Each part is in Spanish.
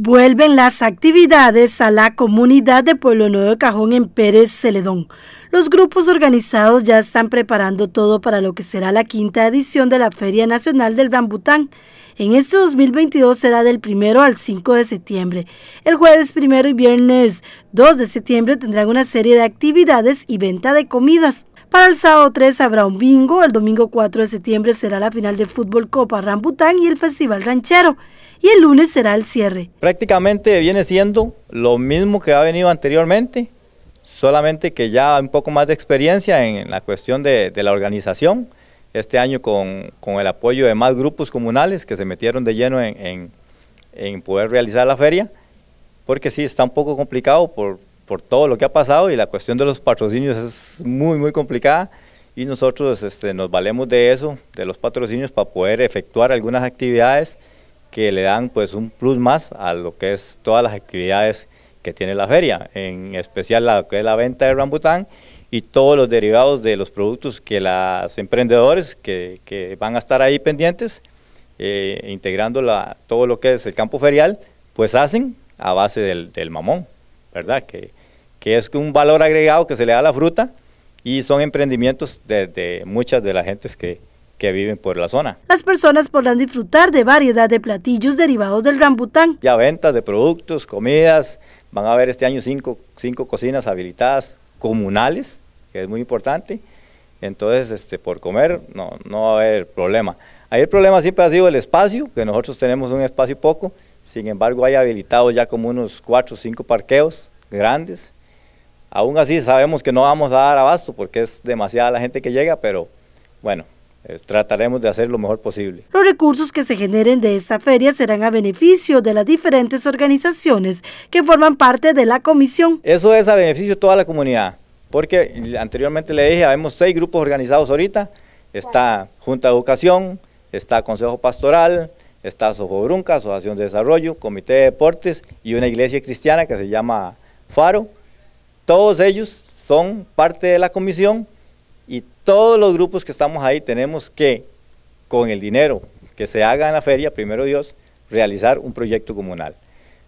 Vuelven las actividades a la comunidad de Pueblo Nuevo Cajón en Pérez Celedón. Los grupos organizados ya están preparando todo para lo que será la quinta edición de la Feria Nacional del Rambután. En este 2022 será del 1 al 5 de septiembre. El jueves primero y viernes 2 de septiembre tendrán una serie de actividades y venta de comidas. Para el sábado 3 habrá un bingo, el domingo 4 de septiembre será la final de fútbol Copa Rambután y el Festival Ranchero, y el lunes será el cierre. Prácticamente viene siendo lo mismo que ha venido anteriormente, solamente que ya un poco más de experiencia en la cuestión de, de la organización, este año con, con, el apoyo de más grupos comunales que se metieron de lleno en, en, poder realizar la feria, porque sí, está un poco complicado por, por todo lo que ha pasado y la cuestión de los patrocinios es muy, muy complicada y nosotros este, nos valemos de eso, de los patrocinios, para poder efectuar algunas actividades que le dan pues un plus más a lo que es todas las actividades que tiene la feria, en especial la que la venta de rambután y todos los derivados de los productos que las emprendedores que, van a estar ahí pendientes, eh, integrando la, todo lo que es el campo ferial, pues hacen a base del, mamón, ¿verdad? Que, es un valor agregado que se le da a la fruta y son emprendimientos de, de muchas de las gentes que, que viven por la zona. Las personas podrán disfrutar de variedad de platillos derivados del rambután. Ya ventas de productos, comidas, van a haber este año cinco, cocinas habilitadas comunales, que es muy importante. Entonces, este, por comer no, no va a haber problema. Ahí el problema siempre ha sido el espacio, que nosotros tenemos un espacio poco, sin embargo hay habilitados ya como unos cuatro o cinco parqueos grandes. Aún así sabemos que no vamos a dar abasto porque es demasiada la gente que llega, pero bueno, eh, trataremos de hacer lo mejor posible. Los recursos que se generen de esta feria serán a beneficio de las diferentes organizaciones que forman parte de la comisión. Eso es a beneficio de toda la comunidad, porque anteriormente le dije, habemos seis grupos organizados ahorita, está Junta de Educación, está Consejo Pastoral, está Sojobrunca, Asociación de Desarrollo, Comité de Deportes y una iglesia cristiana que se llama Faro. Todos ellos son parte de la comisión y todos los grupos que estamos ahí tenemos que, con el dinero que se haga en la feria, primero Dios, realizar un proyecto comunal.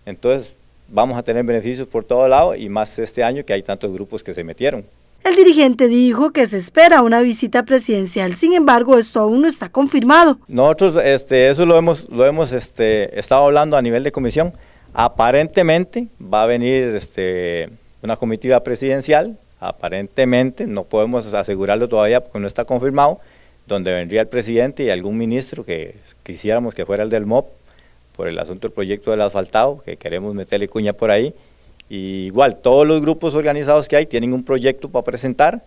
Entonces, vamos a tener beneficios por todo lado y más este año que hay tantos grupos que se metieron. El dirigente dijo que se espera una visita presidencial, sin embargo esto aún no está confirmado. Nosotros este, eso lo hemos, lo hemos este, estado hablando a nivel de comisión. Aparentemente va a venir este, una comitiva presidencial aparentemente, no podemos asegurarlo todavía porque no está confirmado, donde vendría el presidente y algún ministro que quisiéramos que fuera el del MOP por el asunto del proyecto del asfaltado, que queremos meterle cuña por ahí. igual, todos los grupos organizados que hay tienen un proyecto para presentar,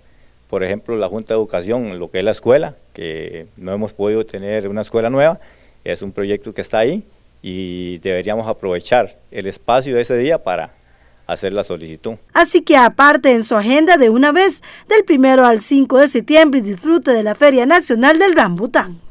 por ejemplo, la Junta de Educación, lo que es la escuela, que no hemos podido tener una escuela nueva, es un proyecto que está ahí y deberíamos aprovechar el espacio de ese día para hacer la solicitud. Así que aparte en su agenda de una vez del primero al 5 de septiembre y disfrute de la Feria Nacional del Bután.